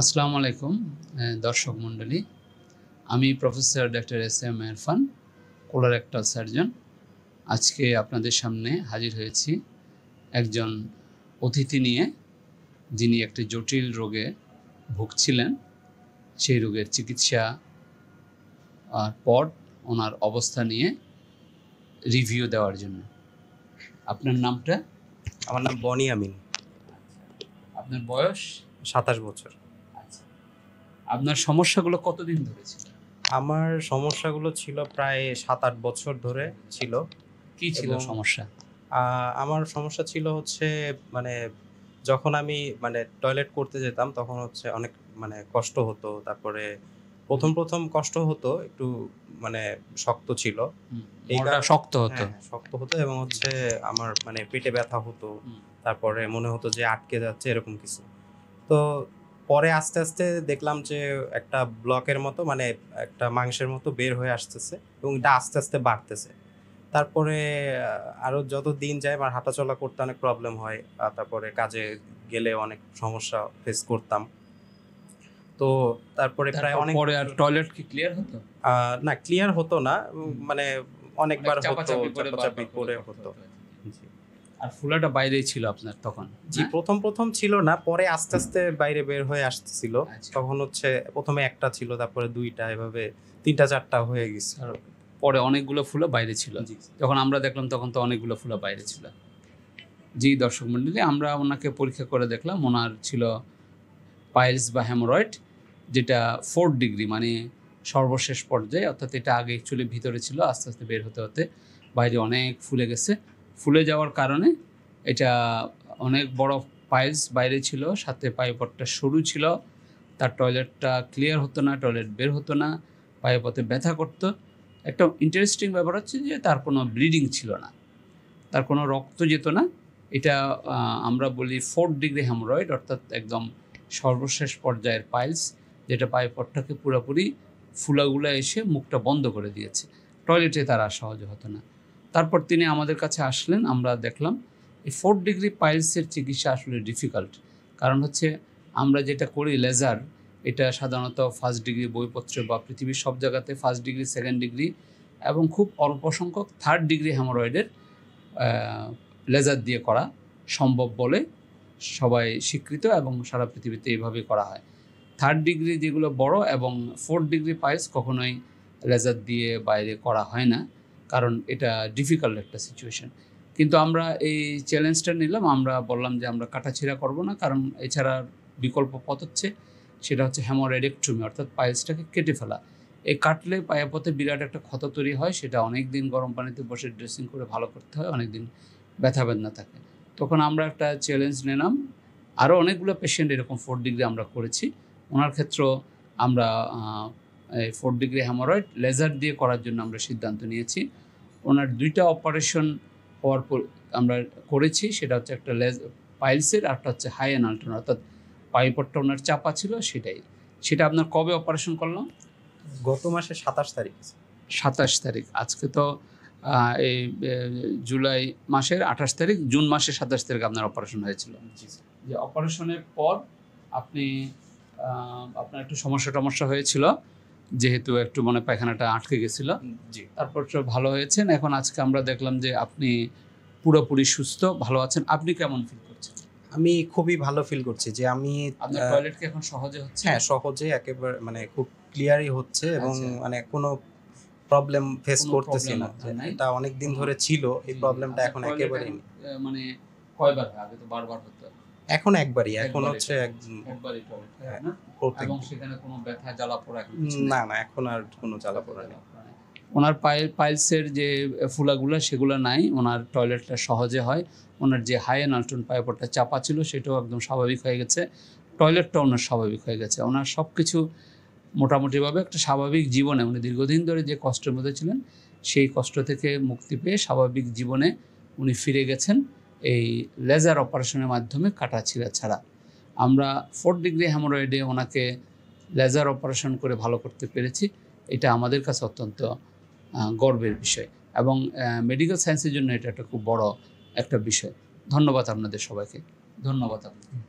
আসসালামু আলাইকুম দর্শক মণ্ডলী আমি professor doctor S M Erfan colorectal surgeon আজকে আপনাদের সামনে হাজির হয়েছি একজন অতিথি নিয়ে যিনি একটি জটিল রোগে ভুগছিলেন সেই রোগের চিকিৎসা আর পর ওনার অবস্থা নিয়ে রিভিউ দেওয়ার জন্য আপনার নামটা আমার নাম বনি আমিন আপনার বয়স সাতাশ বছর আপনার সমস্যাগুলো কতদিন ধরে ছিল আমার সমস্যাগুলো ছিল প্রায় সাত আট বছর ধরে ছিল কি ছিল সমস্যা আমার সমস্যা ছিল হচ্ছে মানে যখন আমি মানে টয়লেট করতে যেতাম তখন হচ্ছে অনেক মানে কষ্ট হতো তারপরে প্রথম প্রথম কষ্ট হতো একটু মানে শক্ত ছিল শক্ত হতো হ্যাঁ, হ্যাঁ, শক্ত হতো এবং হচ্ছে আমার মানে পেটে ব্যথা হতো তারপরে মনে হতো যে আটকে যাচ্ছে এরকম কিছু তো পরে আস্তে আস্তে দেখলাম যে একটা ব্লকের মতো মানে একটা মাংসের মতো বের হয়ে আসতেছে এবং এটা আস্তে আস্তে বাড়তেছে তারপরে আরও যত দিন যায় আমার হাঁটাচলা করতে অনেক প্রবলেম হয় তারপরে কাজে গেলে অনেক সমস্যা ফেস করতাম তো তারপরে প্রায় অনেক পরে আর টয়লেট কি ক্লিয়ার হতো না ক্লিয়ার হতো না মানে অনেকবার হতো চাপাচাপি করে হতো জি আর ফুলাটা বাইরেই ছিল আপনার তখন জি হ্যাঁ? প্রথম প্রথম ছিল না পরে আস্তে আস্তে বাইরে বের হয়ে আসতেছিল আচ্ছা। তখন হচ্ছে প্রথমে একটা ছিল তারপরে দুইটা এভাবে তিনটা চারটা হয়ে গেছে আর পরে অনেকগুলো ফুলা বাইরে ছিল যখন আমরা দেখলাম তখন তো অনেকগুলো ফুলা বাইরে ছিল জি দর্শক মন্ডলী আমরা ওনাকে পরীক্ষা করে দেখলাম ওনার ছিল পাইলস বা হ্যামোরয়েড যেটা ফোর ডিগ্রি মানে সর্বশেষ পর্যায়ে অর্থাৎ এটা আগে চুলে ভিতরে ছিল আস্তে আস্তে বের হতে হতে বাইরে অনেক ফুলে গেছে ফুলে যাওয়ার কারণে এটা অনেক বড় পাইলস বাইরে ছিল সাথে পায়ুপথটা সরু ছিল তার টয়লেটটা ক্লিয়ার হতো না টয়লেট বের হতো না পথে ব্যথা করতো একটা ইন্টারেস্টিং ব্যাপার হচ্ছে যে তার কোনো ব্লিডিং ছিল না তার কোনো রক্ত যেত না এটা আমরা বলি ফোর ডিগ্রি হ্যামরয়েড অর্থাৎ একদম সর্বশেষ পর্যায়ের পাইলস যেটা পটটাকে পুরোপুরি ফুলাগুলা এসে মুখটা বন্ধ করে দিয়েছে টয়লেটে তারা সহজে হতো না তারপর তিনি আমাদের কাছে আসলেন আমরা দেখলাম এই ফোর ডিগ্রি পাইলসের চিকিৎসা আসলে ডিফিকাল্ট কারণ হচ্ছে আমরা যেটা করি লেজার এটা সাধারণত ফার্স্ট ডিগ্রি বইপত্র বা পৃথিবীর সব জায়গাতে ফার্স্ট ডিগ্রি সেকেন্ড ডিগ্রি এবং খুব অল্প সংখ্যক থার্ড ডিগ্রি হ্যামোরয়েডের লেজার দিয়ে করা সম্ভব বলে সবাই স্বীকৃত এবং সারা পৃথিবীতে এইভাবে করা হয় থার্ড ডিগ্রি যেগুলো বড় এবং ফোর্থ ডিগ্রি পাইলস কখনোই লেজার দিয়ে বাইরে করা হয় না কারণ এটা ডিফিকাল্ট একটা সিচুয়েশন কিন্তু আমরা এই চ্যালেঞ্জটা নিলাম আমরা বললাম যে আমরা কাটাছিড়া করব না কারণ এছাড়া বিকল্প পথ হচ্ছে সেটা হচ্ছে হ্যামোরেডেক্ট্রুমি অর্থাৎ পায়েসটাকে কেটে ফেলা এই কাটলে পথে বিরাট একটা ক্ষত তৈরি হয় সেটা অনেক দিন গরম পানিতে বসে ড্রেসিং করে ভালো করতে হয় অনেক দিন ব্যথা বেদনা থাকে তখন আমরা একটা চ্যালেঞ্জ নিলাম আরও অনেকগুলো পেশেন্ট এরকম ফোর ডিগ্রি আমরা করেছি ওনার ক্ষেত্রেও আমরা এই ফোর ডিগ্রি হ্যামারয়েড লেজার দিয়ে করার জন্য আমরা সিদ্ধান্ত নিয়েছি ওনার দুইটা অপারেশন হওয়ার পর আমরা করেছি সেটা হচ্ছে একটা লেজ পাইলসের আরটা হচ্ছে হাই অ্যানাল্টন অর্থাৎ পাইপটটা ওনার চাপা ছিল সেটাই সেটা আপনার কবে অপারেশন করলাম গত মাসে সাতাশ তারিখ সাতাশ তারিখ আজকে তো এই জুলাই মাসের আঠাশ তারিখ জুন মাসের সাতাশ তারিখ আপনার অপারেশন হয়েছিল যে অপারেশনের পর আপনি আপনার একটু সমস্যা টমস্যা হয়েছিল যেহেতু একটু মনে পায়খানাটা আটকে গেছিল তারপর সব ভালো হয়েছেন এখন আজকে আমরা দেখলাম যে আপনি পুরোপুরি সুস্থ ভালো আছেন আপনি কেমন ফিল করছেন আমি খুবই ভালো ফিল করছি যে আমি টয়লেটকে এখন সহজে হচ্ছে হ্যাঁ সহজে একেবারে মানে খুব ক্লিয়ারই হচ্ছে এবং আচ্ছা। মানে কোনো প্রবলেম ফেস করতেছি না এটা অনেক দিন ধরে ছিল এই প্রবলেমটা এখন একেবারে মানে কয়বার আগে তো বারবার হতো এখন একবারই এখন হচ্ছে একবারই হ্যাঁ, এবং সেখানে কোনো ব্যথা জ্বালা পোড়া না না এখন আর কোনো জ্বালা পোড়া নেই ওনার পাইল পাইলসের যে ফুলাগুলো সেগুলো নাই ওনার টয়লেটটা সহজে হয় ওনার যে হাই নালটুন পাইপটা চাপা ছিল সেটাও একদম স্বাভাবিক হয়ে গেছে টয়লেটটা ওনার স্বাভাবিক হয়ে গেছে ওনার সব কিছু মোটামুটিভাবে একটা স্বাভাবিক জীবনে উনি দীর্ঘদিন ধরে যে কষ্টের মধ্যে ছিলেন সেই কষ্ট থেকে মুক্তি পেয়ে স্বাভাবিক জীবনে উনি ফিরে গেছেন এই লেজার অপারেশনের মাধ্যমে ছিঁড়া ছাড়া আমরা ফোর ডিগ্রি হ্যামোরয়েডে ওনাকে লেজার অপারেশন করে ভালো করতে পেরেছি এটা আমাদের কাছে অত্যন্ত গর্বের বিষয় এবং মেডিকেল সায়েন্সের জন্য এটা একটা খুব বড় একটা বিষয় ধন্যবাদ আপনাদের সবাইকে ধন্যবাদ আপনাদের